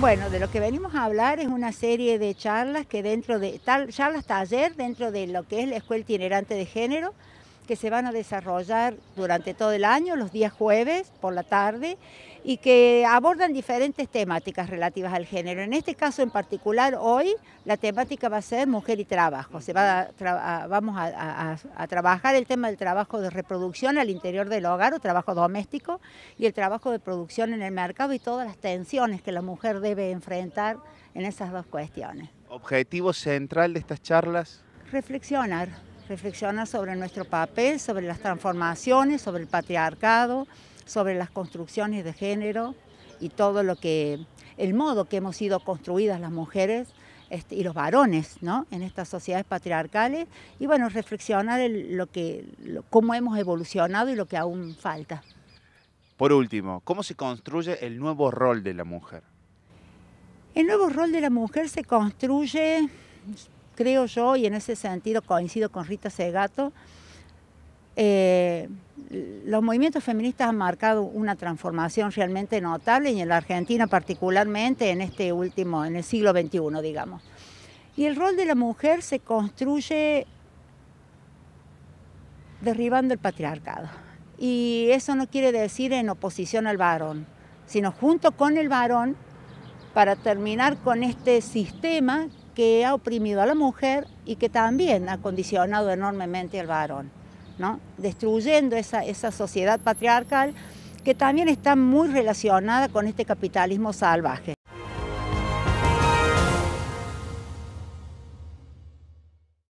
Bueno, de lo que venimos a hablar es una serie de charlas que dentro de, tal, charlas taller dentro de lo que es la Escuela Itinerante de Género, que se van a desarrollar durante todo el año, los días jueves por la tarde, y que abordan diferentes temáticas relativas al género. En este caso en particular, hoy la temática va a ser mujer y trabajo. Se va vamos a trabajar el tema del trabajo de reproducción al interior del hogar o trabajo doméstico y el trabajo de producción en el mercado y todas las tensiones que la mujer debe enfrentar en esas dos cuestiones. ¿Objetivo central de estas charlas? Reflexionar reflexionar sobre nuestro papel, sobre las transformaciones, sobre el patriarcado, sobre las construcciones de género y todo lo que, el modo que hemos sido construidas las mujeres este, y los varones ¿no? en estas sociedades patriarcales y bueno, reflexionar lo que, cómo hemos evolucionado y lo que aún falta. Por último, ¿cómo se construye el nuevo rol de la mujer? El nuevo rol de la mujer se construye creo yo, y en ese sentido coincido con Rita Segato, eh, los movimientos feministas han marcado una transformación realmente notable y en la Argentina particularmente en este último, en el siglo XXI, digamos. Y el rol de la mujer se construye derribando el patriarcado. Y eso no quiere decir en oposición al varón, sino junto con el varón para terminar con este sistema que ha oprimido a la mujer y que también ha condicionado enormemente al varón, ¿no? destruyendo esa sociedad patriarcal que también está muy relacionada con este capitalismo salvaje.